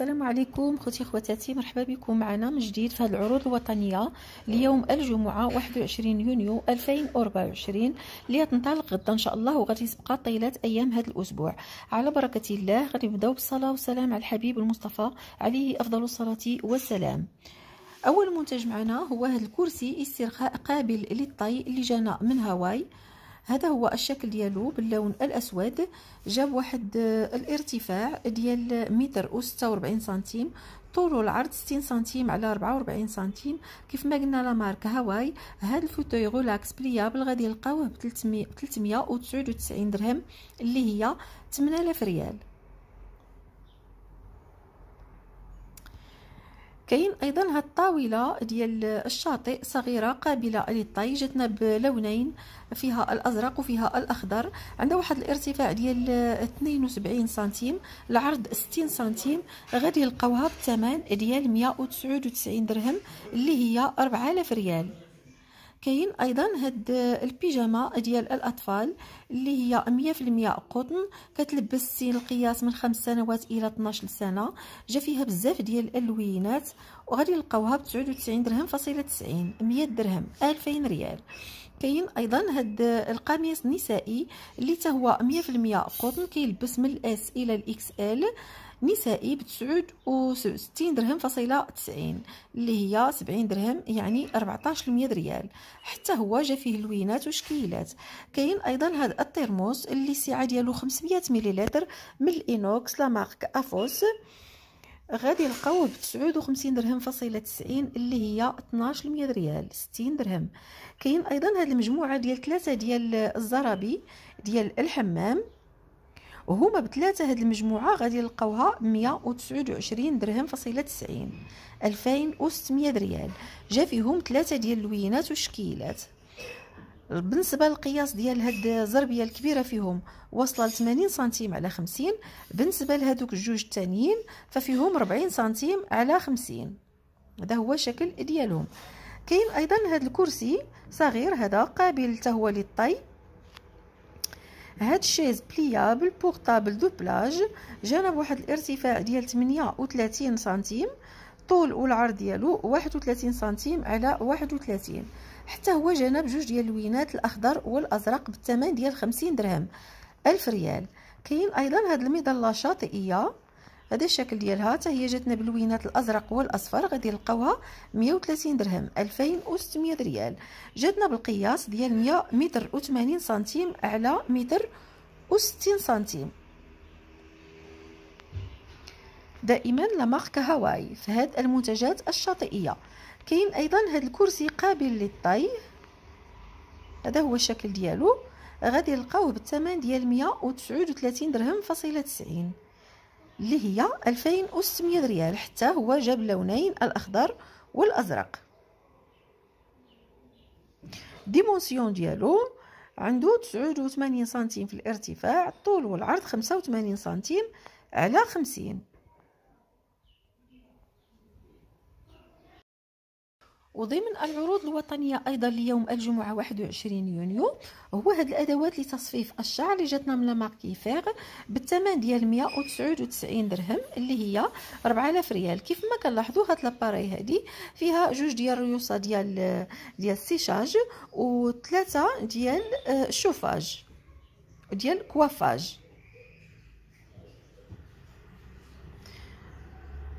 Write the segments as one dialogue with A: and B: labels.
A: السلام عليكم خوتي خواتاتي مرحبا بكم معنا من جديد في هذه العروض الوطنيه ليوم الجمعه 21 يونيو 2024 اللي تنطلق غدا ان شاء الله وغادي تبقى طيله ايام هذا الاسبوع على بركه الله غادي نبداو بالصلاه والسلام على الحبيب المصطفى عليه افضل الصلاه والسلام اول منتج معنا هو هذا الكرسي استرخاء قابل للطي اللي جانا من هاواي هذا هو الشكل ديالو باللون الاسود جاب واحد آه، الارتفاع ديال متر و 46 سنتيم طوله العرض 60 سنتيم على 44 سنتيم كيف ما قلنا لامارك هاواي هواي هذا الفوتوي غولاكس بليابل غادي يلقاوه ب 399 درهم اللي هي 8000 ريال كاين ايضا هاد الطاوله ديال الشاطئ صغيره قابله للطي جاتنا بلونين فيها الازرق وفيها الاخضر عندها واحد الارتفاع ديال 72 سنتيم العرض 60 سنتيم غادي يلقاوها بثمن ديال 199 درهم اللي هي 4000 ريال كاين ايضا هاد البيجاما ديال الاطفال اللي هي المية قطن كتلبس سن القياس من خمس سنوات الى 12 سنه جا فيها بزاف ديال الالوينات وغادي نلقاوها ب 99 درهم فاصله 90 مية درهم 2000 ريال كاين ايضا هاد القميص النسائي اللي حتى هو المية قطن كيلبس من الاس الى الاكس ال نسائي بتسعود و ستين درهم فاصلة تسعين اللي هي سبعين درهم يعني ربعطاش ريال حتى هو جا فيه لوينات وشكيلات كاين ايضا هذا الترموس اللي السعه ديالو 500 مليلتر من الانوكس لا مارك افوس غادي نلقاوه بتسعود 59 درهم فاصلة تسعين اللي هي اثناش المية ريال ستين درهم كاين ايضا هاد المجموعه ديال ثلاثه ديال الزرابي ديال الحمام وهما بثلاثه هذه المجموعه غادي يلقاوها 129 درهم فاصله 90 2600 ريال جا فيهم ثلاثه ديال اللوينات والشكيلات بالنسبه للقياس ديال هاد الزربيه الكبيره فيهم واصله ل 80 سنتيم على 50 بالنسبه لهذوك الجوج الثانيين ففيهم 40 سنتيم على 50 هذا هو الشكل ديالهم كاين ايضا هذا الكرسي صغير هذا قابل حتى هو للطي هاد الشيز بليابل بورطابل دو بلاج جانا بواحد الارتفاع ديال 38 سنتيم طول والعرض ديالو 31 سنتيم على 31 حتى هو جانا بجوج ديال اللوينات الاخضر والازرق بالثمن ديال 50 درهم 1000 ريال كاين ايضا هاد المظله الشاطئيه هذا الشكل ديالها حتى هي جاتنا باللوينات الازرق والاصفر غادي نلقاوها 130 درهم 2600 ريال جاتنا بالقياس ديال 100 متر و80 سنتيم على متر و60 سنتيم دائما لمارك هاواي في هاد المنتجات الشاطئيه كاين ايضا هاد الكرسي قابل للطي هذا هو الشكل ديالو غادي نلقاوه بالثمن ديال 139 درهم فاصله 90 اللي هي 2600 ريال حتى هو جاب لونين الاخضر والازرق ديمونسيون ديالو عنده 89 سنتيم في الارتفاع الطول والعرض 85 سنتيم على 50 وضمن العروض الوطنية أيضا ليوم الجمعة 21 يونيو هو هاد الأدوات لتصفيف الشعر اللي جاتنا من لاماركي فيغ بالثمن ديال 199 درهم اللي هي 4000 ريال كيف ما كنلاحظوا هاد لاباري هادي فيها جوج ديال الريوصة ديال ديال السيشاج وثلاثة ديال الشوفاج آه، ديال كوافاج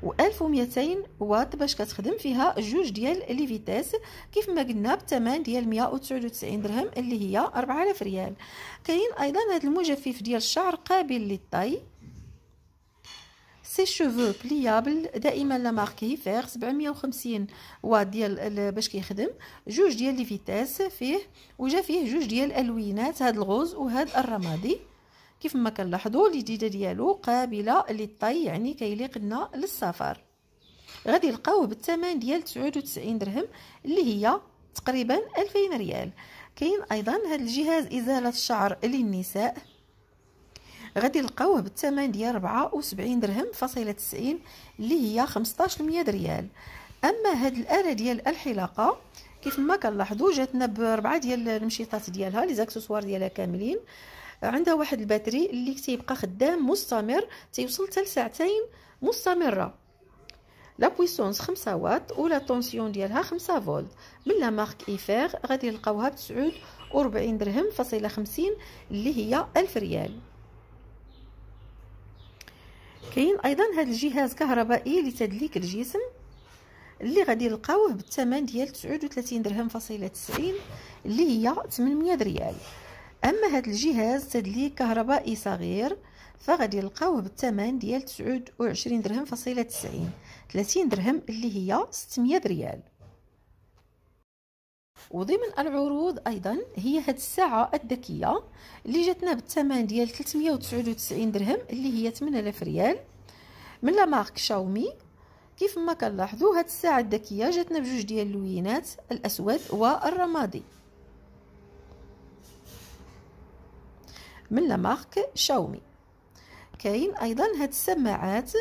A: و1200 واط باش كتخدم فيها جوج ديال لي فيتاس كيف ما قلنا بثمن ديال 199 درهم اللي هي 4000 ريال كاين ايضا هذا المجفف ديال الشعر قابل للطي سي شوفو بليابل دائما لا ماركي فيغ 750 واط ديال باش كيخدم جوج ديال لي فيتاس فيه وجا فيه جوج ديال الوينات هاد الغوز وهاد الرمادي كيف ما كنلاحظوا الجديده ديالو قابله للطي يعني كيليق لنا للسفر غادي نلقاوه بالثمن ديال 99 درهم اللي هي تقريبا 2000 ريال كاين ايضا هذا الجهاز ازاله الشعر للنساء غادي نلقاوه بالثمن ديال 74 درهم فاصلة 90 اللي هي 1500 ريال اما هاد الاله ديال الحلاقه كيف ما كنلاحظوا جاتنا بربعه ديال المشيطات ديالها لي زاكسسوار ديالها كاملين عندها واحد الباتري اللي تيبقى خدام مستمر تيوصل حتى لساعتين مستمره لا بويسونس 5 واط ولا طونسيون ديالها 5 فولت من لا مارك ايفير غادي نلقاوها ب 49 درهم فاصله 50 اللي هي 1000 ريال كاين ايضا هذا الجهاز كهربائي لتدليك الجسم اللي غادي نلقاوه بالثمن ديال 39 درهم فاصله 90 اللي هي 800 ريال اما هذا الجهاز تدلي كهربائي صغير فغادي يلقاوه بالثمن ديال 29 درهم فاصلة 90 30 درهم اللي هي 600 ريال وضمن العروض ايضا هي هاد الساعه الذكيه اللي جاتنا بالثمن ديال 399 درهم اللي هي 8000 ريال من لا مارك شاومي كيف ما كنلاحظوا هاد الساعه الذكيه جاتنا بجوج ديال اللوينات الاسود والرمادي من لامارك شاومي كاين ايضا هاد السماعات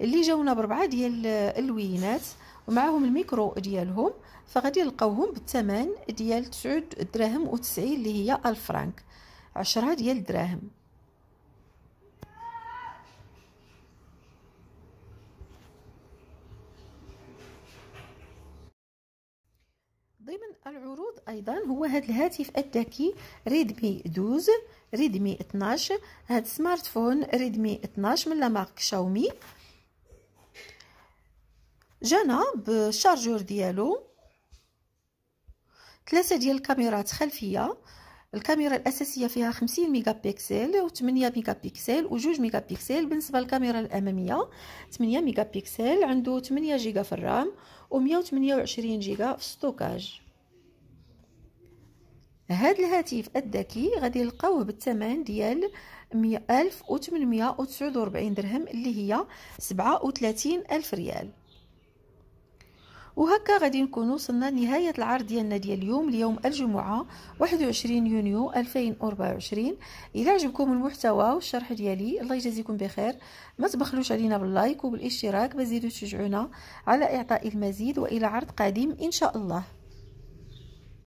A: اللي جاونا بربعه ديال اللوينات ومعاهم الميكرو ديالهم فغادي نلقاوهم بالثمن ديال 9 دراهم و90 اللي هي الفرانك 10 ديال الدراهم ومن العروض ايضا هو هذا الهاتف الذكي ريدمي 12 ريدمي 12 هذا سمارت فون ريدمي 12 من لا مارك شاومي جانا بالشارجور ديالو ثلاثه ديال الكاميرات خلفيه الكاميرا الاساسيه فيها 50 ميجا بيكسل و8 ميجا بيكسل و2 ميجا بيكسل بالنسبه للكاميرا الاماميه 8 ميجا بيكسل عنده 8 جيجا في الرام و128 جيجا في ستوكاج هاد الهاتف الذكي غادي نلقاوه بالثمن ديال ألف وثمنمية وتسعود وربعين درهم اللي هي سبعة وثلاثين ألف ريال وهكا غادي نكون وصلنا لنهاية العرض ديالنا ديال اليوم اليوم الجمعة 21 يونيو 2024 إلا عجبكم المحتوى والشرح ديالي الله يجازيكم بخير ما تبخلوش علينا باللايك وبالاشتراك بزيدوا تشجعونا على إعطاء المزيد وإلى عرض قادم إن شاء الله